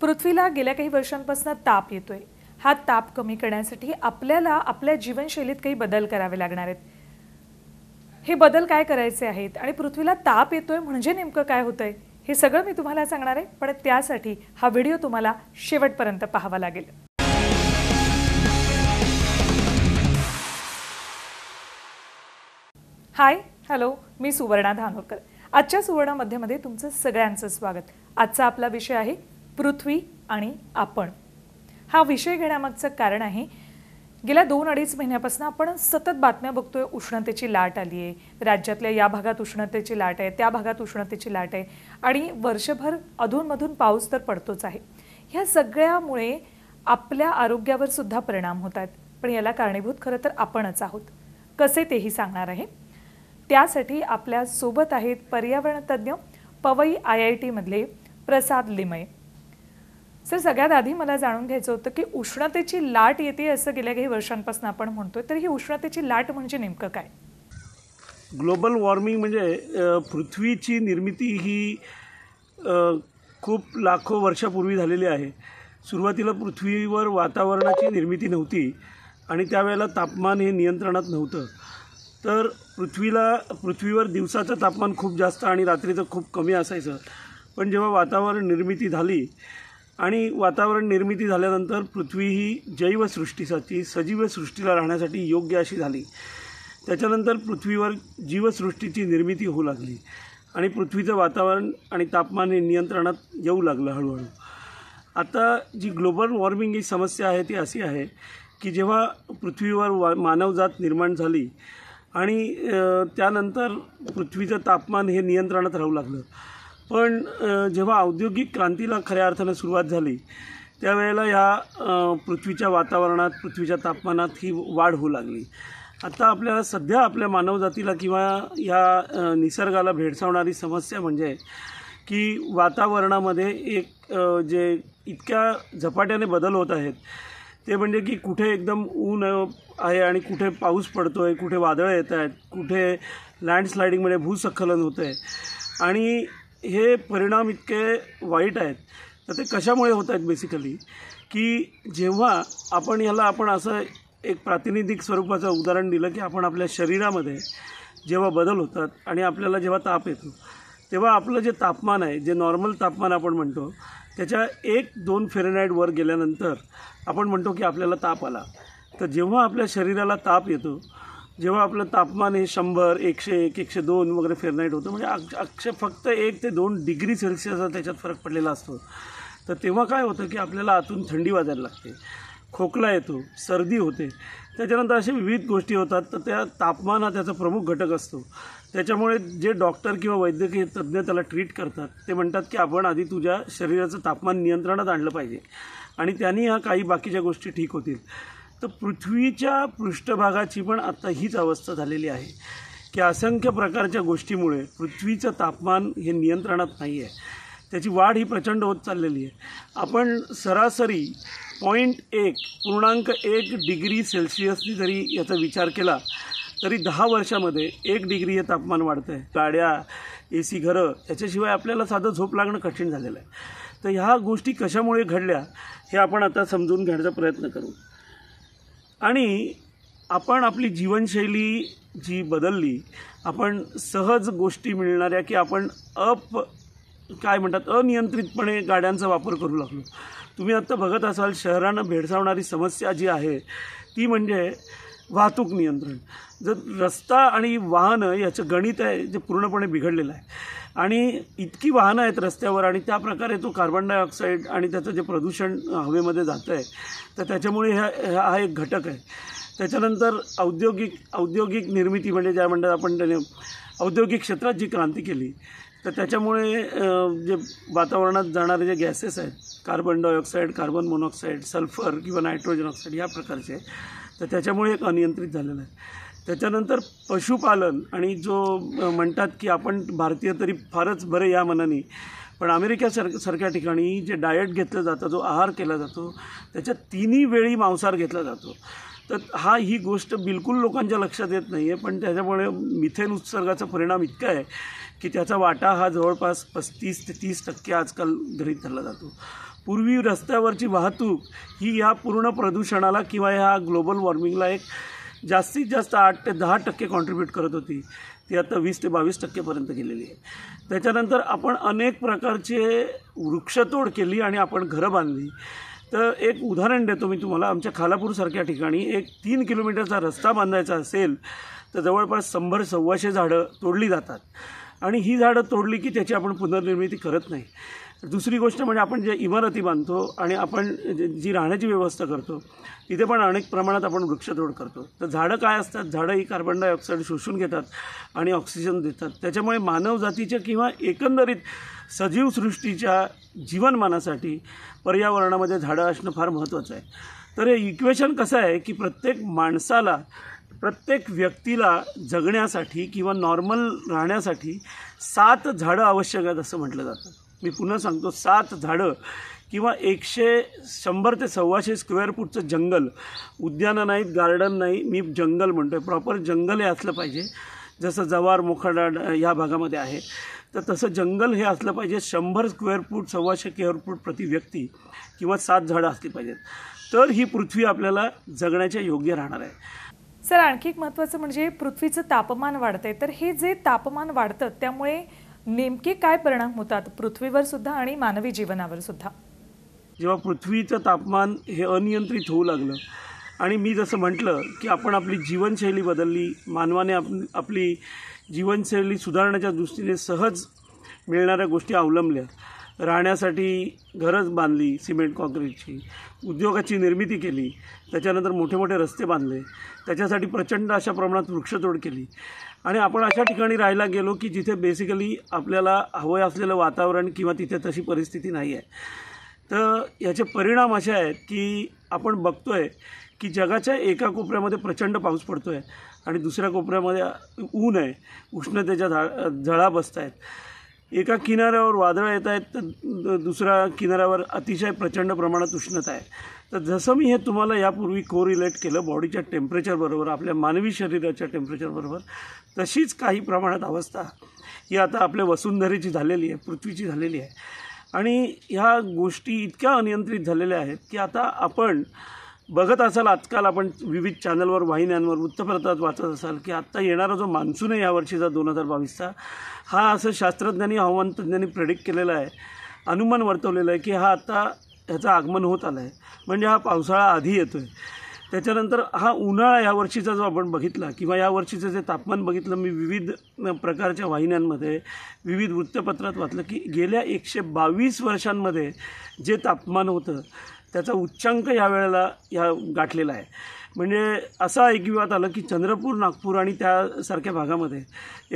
पृथ्वीला गेल्या काही वर्षांपासून ताप येतोय हा ताप कमी करण्यासाठी आपल्याला आपल्या जीवनशैलीत काही बदल करावे लागणार आहेत हे बदल काय करायचे आहेत आणि पृथ्वीला ताप येतोय म्हणजे नेमकं काय आहे हे सगळं मी तुम्हाला सांगणार आहे पण त्यासाठी हा व्हिडिओ तुम्हाला शेवटपर्यंत पाहावा लागेल हाय हॅलो मी सुवर्णा धानोरकर आजच्या सुवर्ण तुमचं सगळ्यांचं स्वागत आजचा आपला विषय आहे पृथ्वी आणि आपण हा विषय घेण्यामागचं कारण आहे गेल्या दोन अडीच महिन्यापासून आपण सतत बातम्या बघतोय उष्णतेची लाट आली आहे राज्यातल्या या भागात उष्णतेची लाट आहे त्या भागात उष्णतेची लाट आहे आणि वर्षभर अधूनमधून पाऊस तर पडतोच आहे ह्या सगळ्यामुळे आपल्या आरोग्यावर सुद्धा परिणाम होत आहेत पण याला कारणीभूत खरं तर आपणच आहोत कसे तेही सांगणार आहे त्यासाठी आपल्या सोबत आहेत पर्यावरणतज्ज्ञ पवई आय आय टीमधले प्रसाद लिमये सर सगळ्यात आधी मला जाणून घ्यायचं होतं की उष्णतेची लाट येते असं गेल्या काही वर्षांपासून आपण म्हणतोय तर ही उष्णतेची लाट म्हणजे नेमकं काय ग्लोबल वॉर्मिंग म्हणजे पृथ्वीची निर्मिती ही खूप लाखो वर्षापूर्वी झालेली आहे सुरुवातीला पृथ्वीवर वातावरणाची निर्मिती नव्हती आणि त्यावेळेला तापमान हे नियंत्रणात नव्हतं तर पृथ्वीला पृथ्वीवर दिवसाचं तापमान खूप जास्त आणि रात्रीचं खूप कमी असायचं पण जेव्हा वातावरण निर्मिती झाली आणि वातावरण निर्मिती झाल्यानंतर पृथ्वी ही जैवसृष्टीसाठी सजीव सृष्टीला राहण्यासाठी योग्य अशी झाली त्याच्यानंतर पृथ्वीवर जीवसृष्टीची निर्मिती होऊ लागली आणि पृथ्वीचं वातावरण आणि तापमान हे नियंत्रणात येऊ लागलं हळूहळू आता जी ग्लोबल वॉर्मिंग ही समस्या आहे ती अशी आहे की जेव्हा पृथ्वीवर वा मानवजात निर्माण झाली आणि त्यानंतर पृथ्वीचं तापमान हे नियंत्रणात राहू लागलं पण जेव्हा औद्योगिक क्रांतीला खऱ्या अर्थानं सुरुवात झाली त्यावेळेला या पृथ्वीच्या वातावरणात पृथ्वीच्या तापमानात ही वाढ होऊ लागली आता आपल्याला सध्या आपल्या मानवजातीला किंवा या निसर्गाला भेडसावणारी समस्या म्हणजे की वातावरणामध्ये एक जे इतक्या झपाट्याने बदल होत आहेत ते म्हणजे की कुठे एकदम ऊन आहे आणि कुठे पाऊस पडतो आहे कुठे वादळं येत आहेत कुठे लँडस्लायडिंगमध्ये भूस्खलन होतं आहे आणि हे परिणाम इतके वाईट आहेत तर ते कशामुळे होत आहेत बेसिकली की जेव्हा आपण ह्याला आपण असं एक प्रातिनिधिक स्वरूपाचं उदाहरण दिलं की आपण आपल्या शरीरामध्ये जेव्हा बदल होतात आणि आपल्याला जेव्हा ताप येतो तेव्हा आपलं जे तापमान आहे जे नॉर्मल तापमान आपण म्हणतो त्याच्या एक दोन वर गेल्यानंतर आपण म्हणतो की आपल्याला ताप आला तर जेव्हा आपल्या शरीराला ताप येतो जेव्हा आपलं तापमान हे शंभर एकशे एक एकशे दोन वगैरे फेरनाईट होतं म्हणजे अक्षर फक्त एक ते दोन डिग्री सेल्सिअसचा त्याच्यात फरक पडलेला असतो तर तेव्हा काय होतं की आपल्याला आतून थंडी वाजायला लागते खोकला येतो सर्दी होते त्याच्यानंतर अशा विविध गोष्टी होतात तर त्या तापमान हा त्याचा प्रमुख घटक असतो त्याच्यामुळे जे डॉक्टर किंवा वैद्यकीय तज्ज्ञ त्याला ट्रीट करतात ते म्हणतात की आपण आधी तुझ्या शरीराचं तापमान नियंत्रणात आणलं पाहिजे आणि त्यांनी ह्या काही बाकीच्या गोष्टी ठीक होतील तर पृथ्वीच्या पृष्ठभागाची पण आता हीच अवस्था झालेली आहे की असंख्य प्रकारच्या गोष्टीमुळे पृथ्वीचं तापमान हे नियंत्रणात नाही आहे त्याची वाढ ही प्रचंड होत चाललेली आहे आपण सरासरी पॉईंट एक पूर्णांक एक डिग्री सेल्सिअसनी जरी याचा विचार केला तरी दहा वर्षामध्ये एक डिग्री हे तापमान वाढतं आहे गाड्या ए सी घरं याच्याशिवाय आपल्याला साधं झोप लागणं कठीण झालेलं आहे तर ह्या गोष्टी कशामुळे घडल्या हे आपण आता समजून घेण्याचा प्रयत्न करू आणि आपण आपली जीवनशैली जी बदलली आपण सहज गोष्टी मिळणाऱ्या की आपण अप काय म्हणतात अनियंत्रितपणे गाड्यांचा वापर करू लागलो तुम्ही आत्ता बघत असाल शहरांना भेडसावणारी समस्या जी आहे ती म्हणजे वाहतूक नियंत्रण जर रस्ता आणि वाहनं याचं गणित आहे जे पूर्णपणे बिघडलेलं आहे आणि इतकी वाहनं आहेत रस्त्यावर आणि त्या प्रकारे तो कार्बन डायऑक्साईड आणि त्याचं जे प्रदूषण हवेमध्ये जातं आहे तर त्याच्यामुळे ह्या हा एक घटक आहे त्याच्यानंतर औद्योगिक औद्योगिक निर्मिती म्हणजे ज्या म्हणतात आपण त्याने औद्योगिक क्षेत्रात जी क्रांती केली तर त्याच्यामुळे जे वातावरणात जाणारे जे गॅसेस आहेत carbon dioxide carbon monoxide sulphur किंवा नायट्रोजन ऑक्साईड या प्रकारचे तर त्याच्यामुळे एक अनियंत्रित झालेलं आहे त्याच्यानंतर पशुपालन आणि जो म्हणतात की आपण भारतीय तरी फारच बरे या मनाने पण अमेरिका सर सारख्या ठिकाणी जे डाएट घेतलं जातं जो आहार केला जातो त्याच्या तिन्ही वेळी मांसाहार घेतला जातो तर हा ही गोष्ट बिलकुल लोकांच्या लक्षात येत नाही आहे पण त्याच्यामुळे मिथेन उत्सर्गाचा परिणाम इतका आहे की त्याचा वाटा हा जवळपास पस्तीस ते तीस टक्के आजकाल घरी धरला जातो पूर्वी रस्त्यावरची वाहतूक ही ह्या पूर्ण प्रदूषणाला किंवा ह्या ग्लोबल वॉर्मिंगला एक जास्तीत जास्त आठ ते दहा टक्के कॉन्ट्रीब्यूट करत होती ती आता वीस ते बावीस टक्केपर्यंत गेलेली आहे त्याच्यानंतर आपण अनेक प्रकारचे वृक्षतोड केली आणि आपण घरं बांधली तर एक उदाहरण देतो मी तुम्हाला आमच्या खालापूरसारख्या ठिकाणी एक तीन किलोमीटरचा रस्ता बांधायचा असेल तर जवळपास शंभर सव्वाशे झाडं तोडली जातात आणि ही झाडं तोडली की त्याची आपण पुनर्निर्मिती करत नाही दुसरी गोष्ट म्हणजे आपण जे इमारती बांधतो आणि आपण जी राहण्याची व्यवस्था करतो तिथे पण अनेक प्रमाणात आपण वृक्षतोड करतो तर झाडं काय असतात झाडं ही कार्बन डायऑक्साईड शोषून घेतात आणि ऑक्सिजन देतात त्याच्यामुळे मानवजातीच्या किंवा एकंदरीत सजीवसृष्टीच्या जीवनमानासाठी पर्यावरणामध्ये झाडं असणं फार महत्त्वाचं आहे तर हे इक्वेशन कसं आहे की प्रत्येक माणसाला प्रत्येक व्यक्तीला जगण्यासाठी किंवा नॉर्मल राहण्यासाठी सात झाडं आवश्यक आहेत असं म्हटलं जातं मी पुन्हा सांगतो सात झाडं किंवा एकशे शंभर ते सव्वाशे स्क्वेअर फूटचं जंगल उद्यानं नाहीत गार्डन नाही मी जंगल म्हणतो आहे प्रॉपर जंगल हे असलं पाहिजे जसं जवार मोखडा ह्या भागामध्ये आहे तर तसं जंगल हे असलं पाहिजे शंभर स्क्वेअर फूट सव्वाशे स्क्वेअर फूट प्रति व्यक्ती किंवा सात झाडं असली पाहिजेत तर ही पृथ्वी आपल्याला जगण्याच्या योग्य राहणार आहे सर आणखी एक महत्त्वाचं म्हणजे पृथ्वीचं तापमान वाढतंय तर हे जे तापमान वाढतं त्यामुळे नेमके काय परिणाम होतात पृथ्वीवर सुद्धा आणि मानवी जीवनावर सुद्धा जेव्हा पृथ्वीचं तापमान हे अनियंत्रित होऊ लागलं आणि मी जसं म्हटलं की आपण आपली जीवनशैली बदलली मानवाने आप आपली जीवनशैली सुधारण्याच्या दृष्टीने सहज मिळणाऱ्या गोष्टी अवलंबल्या राहण्यासाठी घरच बांधली सिमेंट काँक्रीटची उद्योगाची निर्मिती केली त्याच्यानंतर मोठे मोठे रस्ते बांधले त्याच्यासाठी प्रचंड अशा प्रमाणात वृक्षतोड केली आणि आपण अशा ठिकाणी राहायला गेलो की जिथे बेसिकली आपल्याला हवं असलेलं वातावरण किंवा तिथे तशी परिस्थिती नाही आहे तर ह्याचे परिणाम असे आहेत की आपण बघतो आहे की जगाच्या एका कोपऱ्यामध्ये प्रचंड पाऊस पडतो आहे आणि दुसऱ्या कोपऱ्यामध्ये ऊन आहे उष्णतेच्या झा झळा बसत आहेत एका किनाऱ्यावर वादळं येत आहेत तर दुसऱ्या किनाऱ्यावर अतिशय प्रचंड प्रमाणात उष्णता आहे तर जसं मी हे तुम्हाला यापूर्वी कोरिलेट केलं बॉडीच्या टेम्परेचरबरोबर आपल्या मानवी शरीराच्या टेम्परेचरबरोबर तशीच काही प्रमाणात अवस्था ही आता आपल्या वसुंधरेची झालेली आहे पृथ्वीची झालेली आहे आणि ह्या गोष्टी इतक्या अनियंत्रित झालेल्या आहेत की आता आपण बघत असाल आजकाल आपण विविध चॅनलवर वाहिन्यांवर वृत्तपत्रात वाचत असाल की आत्ता येणारा जो मान्सून आहे यावर्षीचा दोन हजार बावीसचा हा असं शास्त्रज्ञांनी हवामान तज्ज्ञांनी प्रेडिक्ट केलेला आहे अनुमान वर्तवलेलं आहे की हा आत्ता ह्याचं आगमन होत आलं आहे म्हणजे हा पावसाळा आधी येतो आहे त्याच्यानंतर हा उन्हाळा या वर्षीचा जो आपण बघितला किंवा या वर्षीचं जे तापमान बघितलं मी विविध प्रकारच्या वाहिन्यांमध्ये विविध वृत्तपत्रात वाचलं की गेल्या एकशे बावीस वर्षांमध्ये जे तापमान होतं त्याचा उच्चांक या वेळेला या गाठलेला आहे म्हणजे असं ऐकिवात आलं की चंद्रपूर नागपूर आणि त्यासारख्या भागामध्ये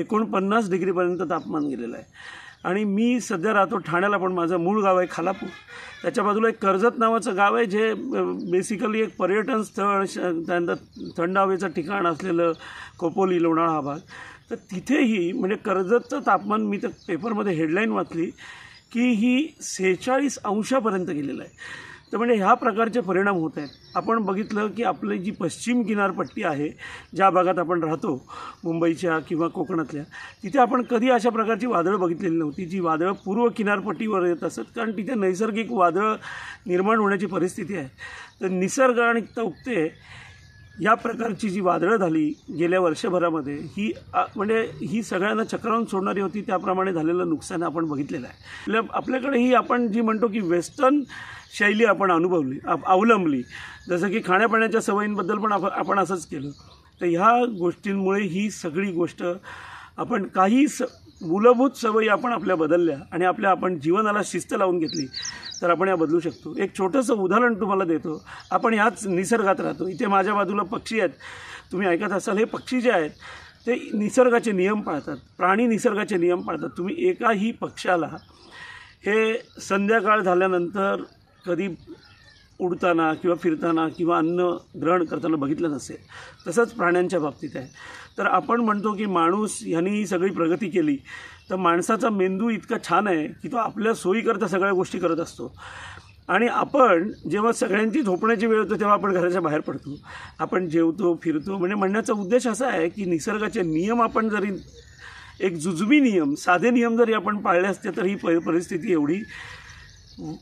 एकोणपन्नास डिग्रीपर्यंत तापमान गेलेलं आहे आणि मी सध्या राहतो ठाण्याला पण माझं मूळ गाव आहे खालापूर त्याच्या बाजूला एक कर्जत नावाचं गाव आहे जे बेसिकली एक पर्यटन स्थळ त्यानंतर थंड हवेचं ठिकाण असलेलं कोपोली लोणाळा हा भाग तर तिथेही म्हणजे कर्जतचं तापमान मी तर पेपरमध्ये हेडलाईन वाचली की ही सेहेचाळीस अंशापर्यंत गेलेलं आहे तर म्हणजे ह्या प्रकारचे परिणाम होत आहेत आपण बघितलं की आपली जी पश्चिम किनारपट्टी आहे ज्या भागात आपण राहतो मुंबईच्या किंवा कोकणातल्या तिथे आपण कधी अशा प्रकारची वादळं बघितलेली नव्हती जी वादळं पूर्व किनारपट्टीवर येत असत कारण तिथे नैसर्गिक वादळं निर्माण होण्याची परिस्थिती आहे तर निसर्ग आणि तौक्ते या प्रकारची जी वादळं झाली गेल्या वर्षभरामध्ये ही म्हणजे ही सगळ्यांना चक्रावून सोडणारी होती त्याप्रमाणे झालेलं नुकसान आपण बघितलेलं आहे आपल्या आपल्याकडे ही आपण जी म्हणतो की वेस्टर्न शैली आपण अनुभवली अवलंबली जसं की खाण्यापिण्याच्या सवयींबद्दल पण आपण असंच केलं तर ह्या गोष्टींमुळे ही सगळी गोष्ट आपण काही स मूलभूत सवयी आपण आपल्या बदलल्या आणि आपल्या आपण जीवनाला शिस्त लावून घेतली तर आपण या बदलू शकतो एक छोटंसं उदाहरण तुम्हाला देतो आपण ह्याच निसर्गात राहतो इथे माझ्या बाजूला पक्षी आहेत तुम्ही ऐकत असाल हे पक्षी जे आहेत ते निसर्गाचे नियम पाळतात प्राणी निसर्गाचे नियम पाळतात तुम्ही एकाही पक्षाला हे संध्याकाळ झाल्यानंतर कधी उडताना किंवा फिरताना किंवा अन्न ग्रहण करताना बघितलं नसेल तसंच प्राण्यांच्या बाबतीत आहे तर आपण म्हणतो की माणूस ह्यांनी ही सगळी प्रगती केली तर माणसाचा मेंदू इतका छान आहे की तो आपल्या सोयीकरता सगळ्या गोष्टी करत असतो आणि आपण जेव्हा सगळ्यांची झोपण्याची वेळ होतो तेव्हा आपण घराच्या बाहेर पडतो आपण जेवतो फिरतो म्हणजे म्हणण्याचा उद्देश असा आहे की निसर्गाचे नियम आपण जरी एक जुजुबी नियम साधे नियम जरी आपण पाळले असते तर ही परिस्थिती एवढी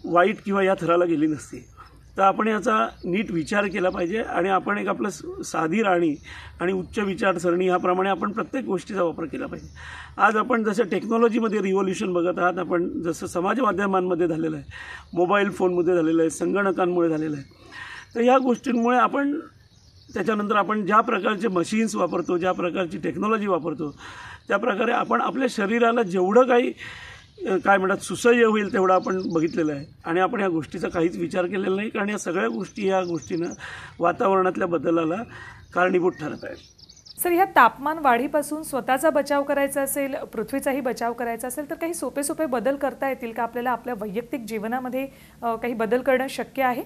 वाईट किंवा या थराला गेली नसती तर आपण याचा नीट विचार केला पाहिजे आणि आपण एक आपलं साधी राणी आणि उच्च विचारसरणी ह्याप्रमाणे आपण प्रत्येक गोष्टीचा वापर केला पाहिजे आज आपण जसं टेक्नॉलॉजीमध्ये रिव्होल्युशन बघत आहात आपण जसं समाज माध्यमांमध्ये झालेलं आहे मोबाईल फोनमध्ये झालेलं आहे संगणकांमुळे झालेलं आहे तर ह्या गोष्टींमुळे आपण त्याच्यानंतर आपण ज्या प्रकारचे मशीन्स वापरतो ज्या प्रकारची टेक्नॉलॉजी वापरतो त्याप्रकारे प्रकारे आपण आपल्या शरीराला जेवढं काही काय म्हणतात सुसह्य होईल तेवढं आपण बघितलेलं आहे आणि आपण या गोष्टीचा काहीच विचार केलेला नाही कारण या सगळ्या गोष्टी या गोष्टीनं वातावरणातल्या बदलाला कारणीभूत ठरत आहेत सर ह्या तापमान वाढीपासून स्वतःचा बचाव करायचा असेल पृथ्वीचाही बचाव करायचा असेल तर काही सोपे सोपे बदल करता येतील का आपल्याला आपल्या वैयक्तिक जीवनामध्ये काही बदल करणं शक्य आहे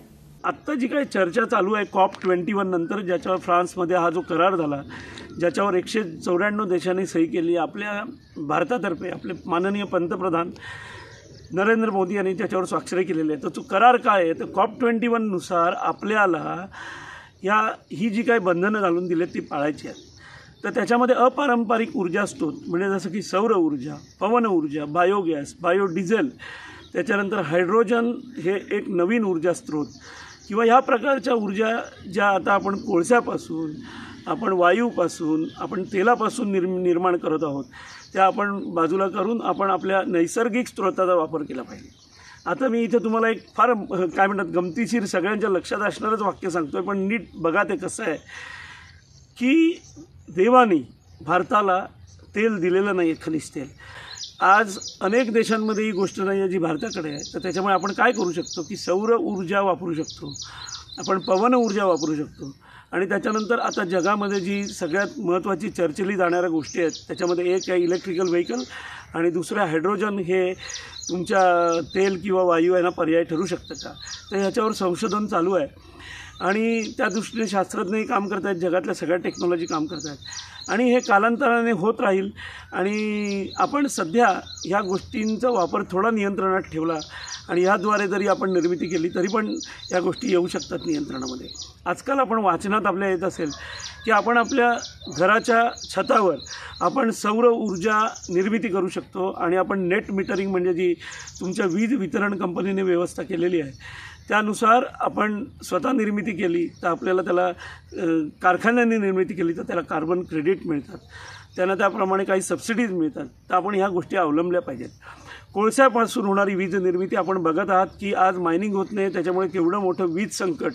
आत्ता जी काही चर्चा चालू आहे कॉप ट्वेंटी वन नंतर ज्याच्यावर फ्रान्समध्ये हा जो करार झाला ज्याच्यावर एकशे चौऱ्याण्णव देशांनी सही केली आपल्या भारतातर्फे आपले माननीय पंतप्रधान नरेंद्र मोदी यांनी त्याच्यावर स्वाक्षरी केलेले आहे तर तो करार काय आहे तर कॉप ट्वेंटी वननुसार आपल्याला या ही जी काही बंधनं घालून दिलेत ती पाळायची आहेत तर त्याच्यामध्ये अपारंपरिक ऊर्जा स्त्रोत म्हणजे जसं की सौर ऊर्जा पवन ऊर्जा बायोगॅस डिझेल त्याच्यानंतर हायड्रोजन हे एक नवीन ऊर्जा स्त्रोत किंवा ह्या प्रकारच्या ऊर्जा ज्या आता आपण कोळशापासून आपण वायूपासून आपण तेलापासून निर्म निर्माण करत आहोत त्या आपण बाजूला करून आपण आपल्या नैसर्गिक स्रोताचा वापर केला पाहिजे आता मी इथे तुम्हाला एक फार काय म्हणतात गमतीशीर सगळ्यांच्या लक्षात असणारंच वाक्य सांगतो आहे पण नीट बघा ते कसं आहे की देवानी भारताला तेल दिलेलं नाही आहे खनिज तेल आज अनेक देशांमध्ये ही गोष्ट नाही आहे जी भारताकडे आहे तर त्याच्यामुळे आपण काय करू शकतो की सौर ऊर्जा वापरू शकतो आपण पवन ऊर्जा वापरू शकतो आणि त्याच्यानंतर आता जगामध्ये जी सगळ्यात महत्त्वाची चर्चेली जाणाऱ्या गोष्टी आहेत त्याच्यामध्ये एक आहे इलेक्ट्रिकल व्हेकल आणि दुसरं हायड्रोजन हे तुमच्या तेल किंवा वायू यांना पर्याय ठरू शकतं का तर ह्याच्यावर संशोधन चालू आहे आणि त्या दृष्टीने शास्त्रज्ञही काम करत आहेत जगातल्या सगळ्या टेक्नॉलॉजी काम करत आहेत आणि हे कालांतराने होत राहील आणि आपण सध्या ह्या गोष्टींचा वापर थोडा नियंत्रणात ठेवला आणि ह्याद्वारे जरी आपण निर्मिती केली तरी पण या गोष्टी येऊ शकतात नियंत्रणामध्ये आजकाल आपण वाचनात आपल्या येत असेल की आपण आपल्या घराच्या छतावर आपण सौर ऊर्जा निर्मिती करू शकतो आणि आपण नेट मीटरिंग म्हणजे जी तुमच्या वीज वितरण कंपनीने व्यवस्था केलेली आहे त्यानुसार आपण स्वतः निर्मिती केली तर आपल्याला त्याला कारखान्यांनी निर्मिती केली तर त्याला कार्बन क्रेडिट मिळतात त्यांना त्याप्रमाणे काही सबसिडीज मिळतात तर आपण ह्या गोष्टी अवलंबल्या पाहिजेत कोळशापासून होणारी वीज निर्मिती आपण बघत आहात की आज मायनिंग होत नाही त्याच्यामुळे केवढं मोठं वीज संकट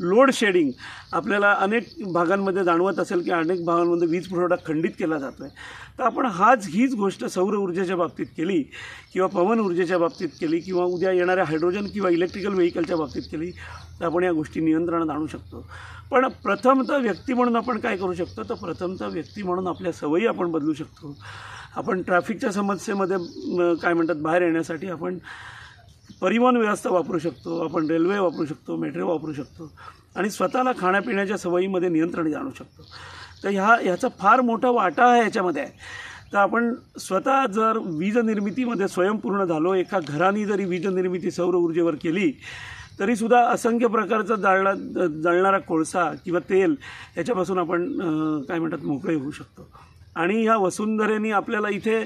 लोड शेडिंग आपल्याला अनेक भागांमध्ये जाणवत असेल की अनेक भागांमध्ये वीज पुरवठा खंडित केला जातो आहे तर आपण हाच हीच गोष्ट सौर ऊर्जेच्या बाबतीत केली किंवा पवन ऊर्जेच्या बाबतीत केली किंवा उद्या येणाऱ्या हायड्रोजन किंवा इलेक्ट्रिकल व्हेकलच्या बाबतीत केली तर आपण या गोष्टी नियंत्रणात आणू शकतो पण प्रथमतः व्यक्ती म्हणून आपण काय करू शकतो तर प्रथमतः व्यक्ती म्हणून आपल्या सवयी आपण बदलू शकतो आपण ट्रॅफिकच्या समस्येमध्ये काय म्हणतात बाहेर येण्यासाठी आपण परिवहन व्यवस्था वापरू शकतो आपण रेल्वे वापरू शकतो मेट्रो वापरू शकतो आणि स्वतःला खाण्यापिण्याच्या सवयीमध्ये नियंत्रण जाणू शकतो तर ह्या ह्याचा फार मोठा वाटा आहे ह्याच्यामध्ये आहे तर आपण स्वतः जर वीज निर्मितीमध्ये स्वयंपूर्ण झालो एका घराने जरी वीज निर्मिती सौर ऊर्जेवर केली तरीसुद्धा असंख्य प्रकारचा जाळला जाळणारा कोळसा किंवा तेल याच्यापासून आपण काय म्हणतात मोकळे होऊ शकतो आणि ह्या वसुंधरेनी आपल्याला इथे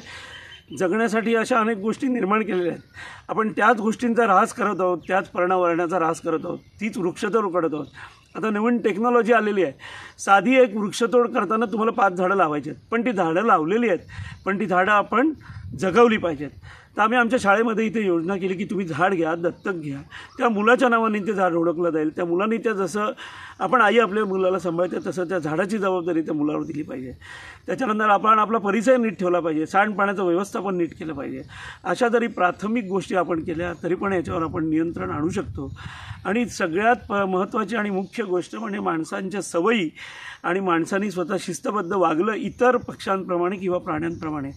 जगण्यासाठी अशा अनेक गोष्टी निर्माण केलेल्या आहेत आपण त्याच गोष्टींचा ऱ्हास करत आहोत त्याच पर्णावरणाचा ऱ्हास करत आहोत तीच वृक्षतोड करत आहोत आता नवीन टेक्नॉलॉजी आलेली आहे साधी एक वृक्षतोड करताना तुम्हाला पाच झाडं लावायची आहेत पण ती झाडं लावलेली आहेत पण ती झाडं आपण जगवली पाहिजेत तर आम्ही आमच्या शाळेमध्ये इथे योजना केली की तुम्ही झाड घ्या दत्तक घ्या त्या मुलाच्या नावाने ते झाड ओळखलं जाईल त्या मुलाने त्या जसं आपण आई आपल्या मुलाला सांभाळते तसं त्या झाडाची जबाबदारी त्या मुलावर दिली पाहिजे त्याच्यानंतर आपण आपला परिसर नीट ठेवला पाहिजे सांडपाण्याचं व्यवस्थापन नीट केलं पाहिजे अशा जरी प्राथमिक गोष्टी आपण केल्या तरी पण याच्यावर आपण नियंत्रण आणू शकतो आणि सगळ्यात प महत्त्वाची आणि मुख्य गोष्ट म्हणजे माणसांच्या सवयी आणि माणसांनी स्वतः शिस्तबद्ध वागलं इतर पक्षांप्रमाणे किंवा प्राण्यांप्रमाणे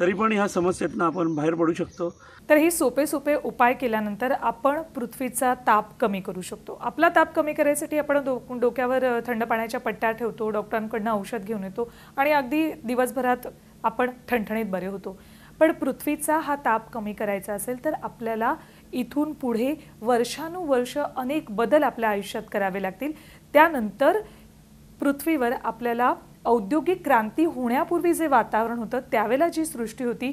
तरी पण ह्या समस्येतनं आपण बाहेर पडू शकतो तर हे सोपे सोपे उपाय केल्यानंतर आपण पृथ्वीचा ताप कमी करू शकतो आपला ताप कमी करायसाठी आपण डोक्यावर थंड पाण्याच्या पट्ट्या ठेवतो डॉक्टरांकडनं औषध घेऊन येतो आणि अगदी दिवसभरात आपण ठणठणीत बरे होतो पण पृथ्वीचा हा ताप कमी करायचा असेल तर आपल्याला इथून पुढे वर्षानुवर्ष अनेक बदल आपल्या आयुष्यात करावे लागतील त्यानंतर पृथ्वीवर आपल्याला औद्योगिक क्रांती होण्यापूर्वी जे वातावरण होतं त्यावेळेला जी सृष्टी होती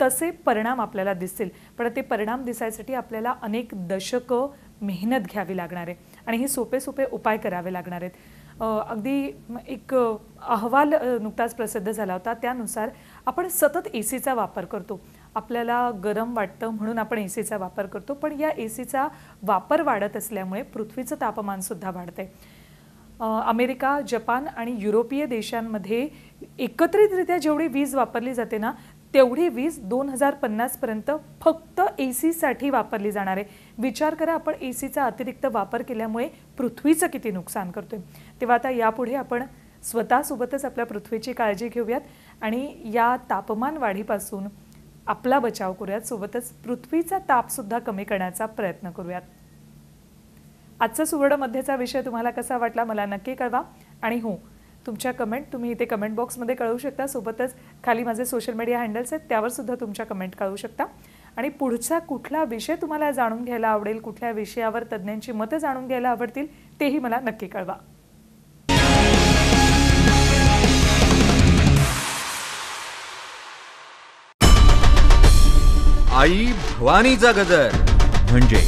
तसे परिणाम आपल्याला दिसतील पण ते परिणाम दिसायसाठी आपल्याला अनेक दशकं मेहनत घ्यावी लागणार आहे आणि हे सोपे सोपे उपाय करावे लागणार आहेत अगदी एक अहवाल नुकताच प्रसिद्ध झाला होता त्यानुसार आपण सतत ए सीचा वापर करतो आपल्याला गरम वाटतं म्हणून आपण ए सीचा वापर करतो पण या ए सीचा वापर वाढत असल्यामुळे पृथ्वीचं तापमानसुद्धा वाढते अमेरिका जपान आणि युरोपीय देशांमध्ये एकत्रितरित्या जेवढी वीज वापरली जाते ना तेवढी वीज दोन हजार पन्नासपर्यंत फक्त ए सीसाठी वापरली जाणार आहे विचार करा आपण ए सीचा अतिरिक्त वापर केल्यामुळे पृथ्वीचं किती नुकसान करतोय तेव्हा आता यापुढे आपण स्वतःसोबतच आपल्या पृथ्वीची काळजी घेऊयात आणि या तापमान वाढीपासून आपला बचाव करूयात सोबतच पृथ्वीचा तापसुद्धा कमी करण्याचा प्रयत्न करूयात आजचा सुवर्ण मध्येचा विषय तुम्हाला कसा वाटला मला नक्की कळवा आणि हो तुमच्या कमेंट तुम्ही इथे कमेंट बॉक्समध्ये कळवू शकता सोबतच खाली माझे सोशल मीडिया हँडल्स आहेत त्यावरसुद्धा तुमच्या कमेंट कळवू शकता आणि पुढचा कुठला विषय तुम्हाला जाणून घ्यायला आवडेल कुठल्या विषयावर तज्ज्ञांची मतं जाणून घ्यायला आवडतील तेही मला नक्की कळवा आई भवानीचा गजर म्हणजे